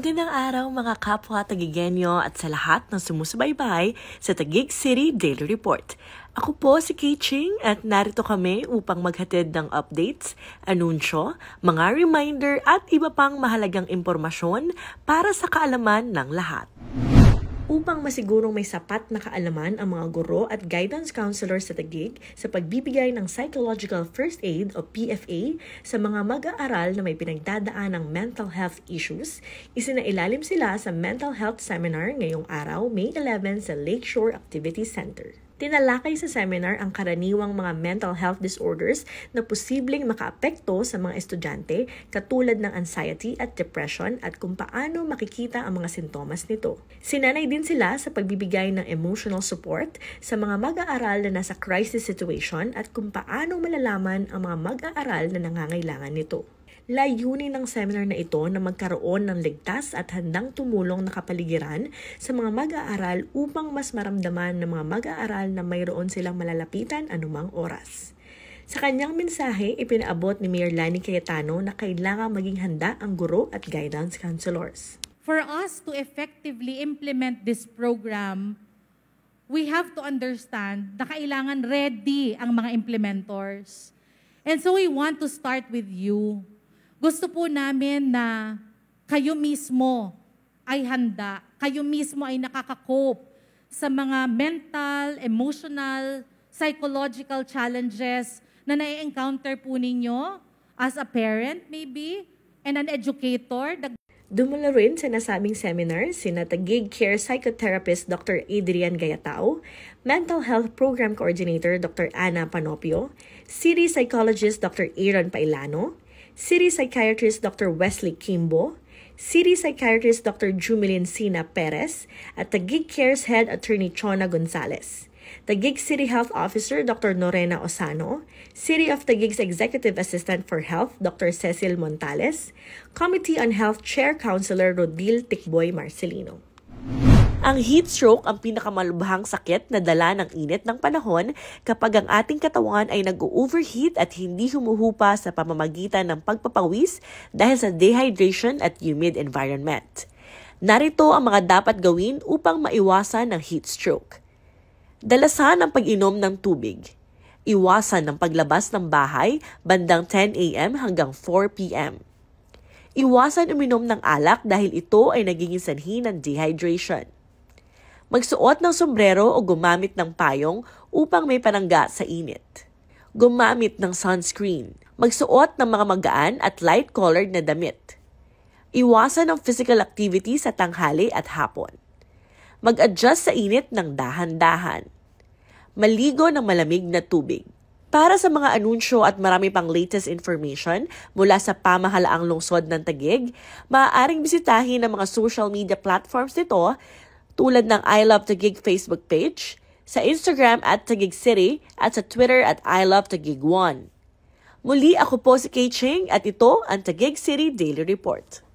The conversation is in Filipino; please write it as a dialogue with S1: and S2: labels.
S1: Magandang araw mga kapwa Tagigenyo at sa lahat ng sumusubaybay sa Tagig City Daily Report. Ako po si Kiching at narito kami upang maghatid ng updates, anunsyo, mga reminder at iba pang mahalagang impormasyon para sa kaalaman ng lahat upang masigurong may sapat na kaalaman ang mga guro at guidance counselor sa Taguig sa pagbibigay ng Psychological First Aid o PFA sa mga mag-aaral na may pinagdadaan ng mental health issues, isinailalim sila sa Mental Health Seminar ngayong araw, May 11 sa Lakeshore Activity Center tinalakay sa seminar ang karaniwang mga mental health disorders na posibleng makaapekto sa mga estudyante katulad ng anxiety at depression at kung paano makikita ang mga sintomas nito. Sinanay din sila sa pagbibigay ng emotional support sa mga mag-aaral na nasa crisis situation at kung paano malalaman ang mga mag-aaral na nangangailangan nito. Layunin ng seminar na ito na magkaroon ng ligtas at handang tumulong na kapaligiran sa mga mag-aaral upang mas maramdaman ng mga mag-aaral na mayroon silang malalapitan anumang oras. Sa kanyang mensahe, ipinaabot ni Mayor Lani Cayetano na kailangan maging handa ang guro at guidance counselors.
S2: For us to effectively implement this program, we have to understand na kailangan ready ang mga implementors. And so we want to start with you. Gusto po namin na kayo mismo ay handa, kayo mismo ay nakakakope sa mga mental, emotional, psychological challenges na nai-encounter po ninyo as a parent maybe and an educator. Dumula rin sa nasabing seminar si Natagig Care Psychotherapist Dr.
S1: Adrian Gayatao, Mental Health Program Coordinator Dr. Ana Panopio, City Psychologist Dr. Aaron Pailano, City Psychiatrist Dr. Wesley Kimbo, City Psychiatrist Dr. Jumelin Sina Perez, at Tagig Cares Head Attorney Chona Gonzalez. Tagig City Health Officer Dr. Norena Osano, City of Tagig's Executive Assistant for Health Dr. Cecil Montales, Committee on Health Chair Counselor Rodil Tikboy Marcelino. Ang heat stroke ang pinakamalubhang sakit na dala ng init ng panahon kapag ang ating katawan ay nag-overheat at hindi humuhupa sa pamamagitan ng pagpapawis dahil sa dehydration at humid environment. Narito ang mga dapat gawin upang maiwasan ng heat stroke. Dalasan ang pag-inom ng tubig. Iwasan ang paglabas ng bahay bandang 10 a.m. hanggang 4 p.m. Iwasan uminom ng alak dahil ito ay nagiging sanhi ng dehydration magsuot ng sombrero o gumamit ng payong upang may panangga sa init. Gumamit ng sunscreen. Magsuot ng mga magaan at light-colored na damit. Iwasan ang physical activity sa tanghali at hapon. Mag-adjust sa init ng dahan-dahan. Maligo ng malamig na tubig. Para sa mga anunsyo at marami pang latest information mula sa pamahalaang lungsod ng Tagig, maaaring bisitahin ang mga social media platforms nito tulad ng I Love Taguig Facebook page, sa Instagram at Tagig City at sa Twitter at I Love Taguig One. Muli ako po si Kay Ching at ito ang Tagig City Daily Report.